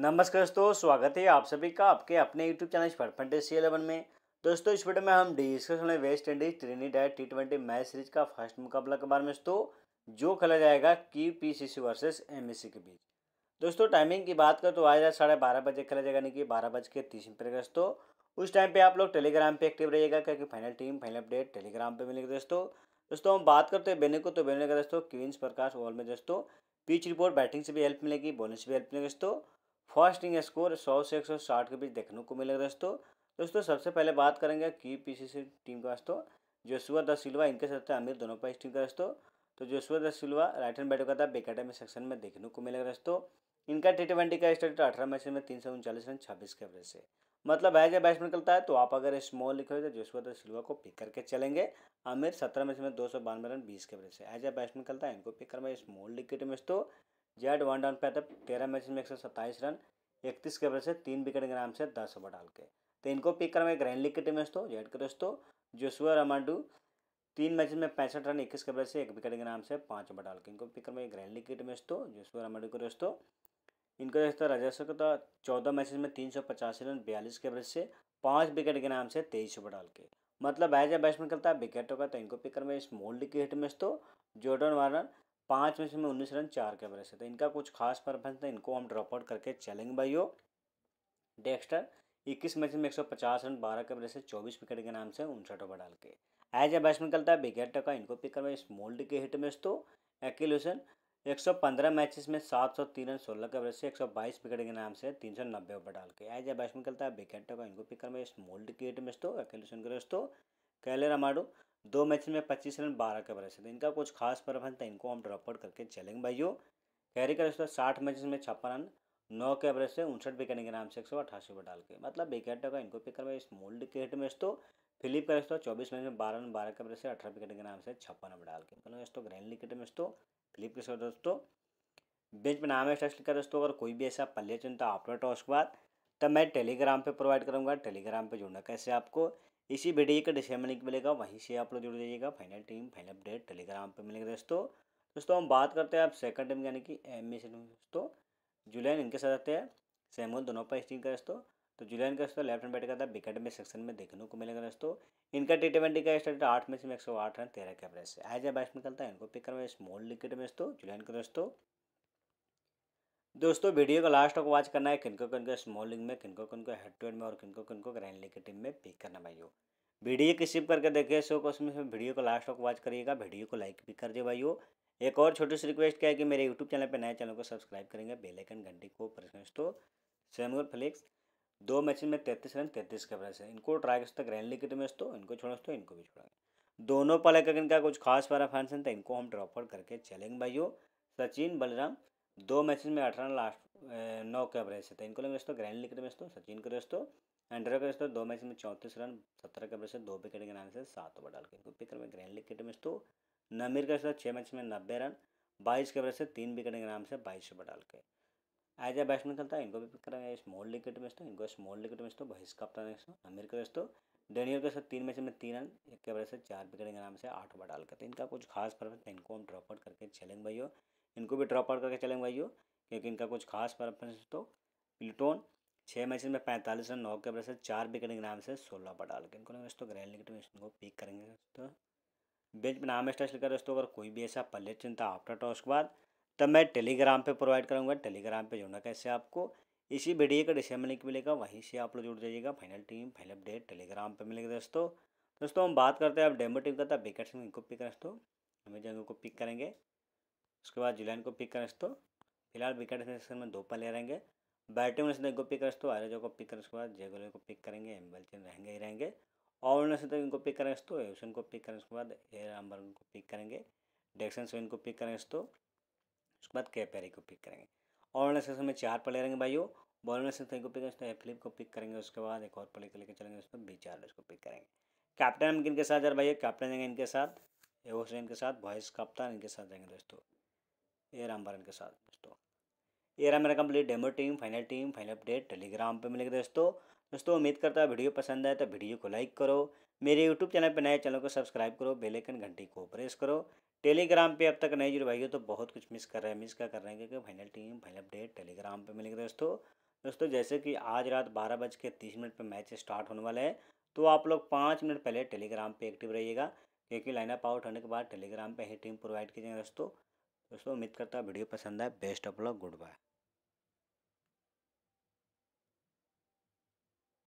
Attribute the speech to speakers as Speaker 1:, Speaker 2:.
Speaker 1: नमस्कार दोस्तों स्वागत है आप सभी का आपके अपने यूट्यूब चैनल पर सी एलेवन में दोस्तों इस वीडियो में हम डिस्कस होने वेस्ट इंडीज ट्रेनी Trinidad T twenty match series का फर्स्ट मुकाबला के बारे में दोस्तों जो खेला जाएगा की P C C versus M K बीच दोस्तों टाइमिंग की बात करें तो आज रात साढ़े बारह बजे खेला जाएगा यानी कि बारह बज के तीस मिनट पर दोस्तों उस टाइम पर आप लोग टेलीग्राम पर एक्टिव रहिएगा क्योंकि final team final update Telegram पर मिलेगी दोस्तों दोस्तों हम बात करते हैं बेने को तो बेने का दोस्तों क्वींस प्रकाश ओवर में दोस्तों पिच रिपोर्ट बैटिंग से भी हेल्प मिलेगी बॉलिंग से भी हेल्प मिलेगी दोस्तों फास्टिंग स्कोर 100 से 160 के बीच देखने को मिलेगा दोस्तों दोस्तों सबसे पहले बात करेंगे की पीसीसी टीम का दोस्तों जोशुआ द सिल्वा इनके साथ आमिर दोनों पर टीम का दोस्तों तो Joshua da Silva right hand batter करता था बेकाटा में सेक्शन में देखने को मिलेगा दोस्तों इनका टी ट्वेंटी का स्टेट अठारह मैच में तीन सौ उनचालीस रन छब्बीस के एवरेज से मतलब एज ए बैट्समैन निकलता है तो आप अगर स्मॉल लिखे तो जोशुआ द सिल्वा को पिक करके चलेंगे आमिर सत्रह मैच में दो सौ बानवे रन बीस के एवरेज से एज ए बैट्समैन निकलता है इनको पिक कर स्मॉल लिखे तो जेड वन डाउन पे आते तेरह मैच में एक सौ सत्ताईस रन इकतीस के से तीन विकेट के नाम से दस ओवर डाल के तो इनको पिक मैं ग्रैंड लीग की टीम दोस्तों जेड के दोस्तों जोशुआ रामांडू तीन मैच में पैंसठ रन इक्कीस के से एक विकेट के नाम से पाँच ओवर डाल के इनको पिक मैं ग्रैंड लीग की टीम दोस्तों जोशुआ रामांडू के दोस्तों इनको दोस्तों राजस्व को तो चौदह मैच में तीन सौ पचासी रन बयालीस के एवरेज से पाँच विकेट के नाम से तेईस ओवर डाल के मतलब एज ए बैट्समैन करता है विकेटों का तो इनको पिक कर मैं इस मोल्ड के हिट में दोस्तों जोर्डन वार्नर पाँच मैच में उन्नीस रन चार के एवरेज से तो इनका कुछ खास परफॉर्मेंस था इनको हम ड्रॉप आउट करके चलेंगे भाइयों डेक्स्टर इक्कीस मैच में एक सौ पचास रन बारह के एवरेज से चौबीस विकेट के नाम से उनसठ ओवर डाल के एज ए बैट्समैन करता है विकेट टका इनको पिक करवाए स्मोल्ड के हिट में तो अकील एक सौ पंद्रह मैचेस में सात सौ तीन रन सोलह के एवरेज से एक सौ बाईस विकेट के नाम से तीन सौ नब्बे ओवर डाल के एज ए बैट्समैन करता है विकेट टका इनको पिक करवाए स्मोल्ड के हिट में तो एक्लूसन के दोस्तों कैले रामाडो दो मैच में पच्चीस रन बारह के बरस थे इनका कुछ खास प्रबंध था इनको हम ड्रॉप आउट करके चलेंगे भाइयों कैरी का रिश्ता साठ मैच में छप्पन रन नौ के एवरेज से उनसठ विकेट के नाम से एक सौ अठासी पर डाल के मतलब विकेट का इनको पिक इस स्मोल्ड के हिट में तो फिलिप का रिश्ता चौबीस मैच में बारह रन बारह के एवरेज से अठारह विकेट के नाम से छप्पन पर डाल के मतलब तो ग्रैंड लिकेट में तो फिलिप के साथ दोस्तों बेंच में नाम है टेस्ट दोस्तों अगर कोई भी ऐसा पल्ले चुनता आफ्टर टॉस के बाद तब मैं टेलीग्राम पर प्रोवाइड करूँगा टेलीग्राम पर जुड़ना कैसे आपको इसी वीडियो का डिस्क्रिप्शन लिंक मिलेगा वहीं से आप लोग जुड़ जाइएगा final team final update Telegram पर मिलेगा दोस्तों दोस्तों हम बात करते हैं आप सेकंड टीम यानी कि एम सी दोस्तों जुलैन इनके साथ आते हैं सैमुअल दोनों पर स्टीम तो का दोस्तों तो जुलैन का दोस्तों लेफ्ट हैंड बैट करता है विकेट में सेक्शन में देखने को मिलेगा दोस्तों इनका टी ट्वेंटी का स्टार्ट आठ में से एक सौ आठ रन तेरह के एवरेज से एज ए बैट्समैन करता है इनको पिक करवाए स्मॉल विकेट में दोस्तों जुलैन का दोस्तों दोस्तों वीडियो का लास्ट तक वॉच करना है किनको किनको स्मॉलिंग में किनको किनको हेड टू हेड में और किनको किनको ग्रैंड लीग की टीम में पिक करना भाइयों वीडियो की सिप करके देखिए सो उसमें वीडियो को लास्ट तक वॉच करिएगा वीडियो को लाइक भी कर दिए भाइयों एक और छोटी सी रिक्वेस्ट क्या है कि मेरे यूट्यूब चैनल पर नए चैनल को सब्सक्राइब करेंगे बेलाइकन घंटी को प्रेस तो सैमुअल फ्लिक्स दो मैच में तैंतीस रन तैंतीस के बरस है इनको ट्राई करते ग्रैंड लीग की टीम में इनको छोड़ तो इनको भी छोड़ेंगे दोनों पर लेकर इनका कुछ खास वाला फैंस हैं तो इनको हम ड्रॉप आउट करके चलेंगे भाइयों सचिन बलराम दो मैचेज में अठारह लास्ट नौ के एवरेज से था इनको लेंगे दोस्तों ग्रैंड लिख के दोस्तों सचिन के दोस्तों एंड्रो के दोस्तों दो मैच में चौंतीस रन सत्रह के एवरेज से दो विकेट के नाम से सात ओवर डाल के इनको पिकर में ग्रैंड लिख के दोस्तों नमीर का दोस्तों छः मैच में नब्बे रन बाईस के एवरेज से तीन विकेट के नाम से बाईस ओवर डाल के एज ए बैट्समैन खेलता है इनको भी पिक करेंगे स्मॉल लिकेट के दोस्तों इनको स्मॉल लिकेट में दोस्तों वहीस कप्तान दोस्तों नमीर के दोस्तों डेनियल के साथ तीन मैच में तीन रन एक के एवरेज से चार विकेट के नाम से आठ ओवर डाल करते तो इनका कुछ खास फर्क है तो इनको हम ड्रॉप आउट करके चलेंगे भाइयों इनको भी ड्रॉप आउट करके चलेंगे भाइयों क्योंकि इनका कुछ खास परफॉर्मेंस तो प्लूटोन छः मैच में पैंतालीस रन नौ के से चार विकेट के नाम से सोलह पर डाल के इनको दोस्तों ग्रहण निकट इनको पिक करेंगे दोस्तों बेंच में नाम स्टार्ट लेकर दोस्तों अगर कोई भी ऐसा पल्ले चिंता आफ्टर टॉस के बाद तब मैं टेलीग्राम पे प्रोवाइड करूँगा टेलीग्राम पे जुड़ना कैसे आपको इसी वीडियो का डिस्क्रिप्शन लिंक मिलेगा वहीं से आप लोग जुड़ जाइएगा final team final update Telegram पर मिलेगा दोस्तों दोस्तों हम बात करते हैं आप डेमो टीम का था विकेट सिंह इनको पिक करें दोस्तों हमें जगह को पिक करेंगे उसके बाद जुलैन को पिक करें तो फिलहाल विकेट सेक्शन में धोपा ले रहेंगे बैटिंग में से इनको पिक करें तो आरेजो को पिक करें उसके बाद जेगोले को पिक करेंगे एम्बलचन रहेंगे ही रहेंगे और से तो इनको पिक करें तो एवसन को पिक करें उसके बाद ए रामबर्ग को पिक करेंगे डेक्सन स्विन को पिक करें तो उसके बाद के को पिक करेंगे और उन्हें सेक्शन में चार प्लेयर रहेंगे भाइयों बॉलर से तो इनको पिक करें तो फिलिप को पिक करेंगे उसके बाद एक और प्लेयर तो। को लेकर चलेंगे उसमें बी चार को पिक करेंगे कैप्टन हम किन के साथ यार भाई कैप्टन जाएंगे इनके साथ एवोसन इनके साथ वॉइस कप्तान इनके साथ जाएंगे दोस्तों ए राम बारन के साथ दोस्तों ये रहा मेरा complete demo team final team final update Telegram पे मिलेगा दोस्तों दोस्तों उम्मीद करता है वीडियो पसंद आए तो वीडियो को लाइक करो मेरे यूट्यूब चैनल पर नए चैनल को सब्सक्राइब करो बेलेकन घंटी को प्रेस करो टेलीग्राम पे अब तक नए जुड़े भाई तो बहुत कुछ मिस कर रहे हैं मिस क्या कर रहे हैं क्योंकि final team final update Telegram पर मिलेगा दोस्तों दोस्तों जैसे कि आज रात बारह बज के तीस मिनट पर मैच स्टार्ट होने वाला है तो आप लोग पाँच मिनट पहले टेलीग्राम पर एक्टिव रहिएगा क्योंकि लाइनअप आउट होने के बाद टेलीग्राम पर ही टीम प्रोवाइड की जाएंगे दोस्तों दोस्तों उम्मीद करता है वीडियो पसंद आए best of luck good bye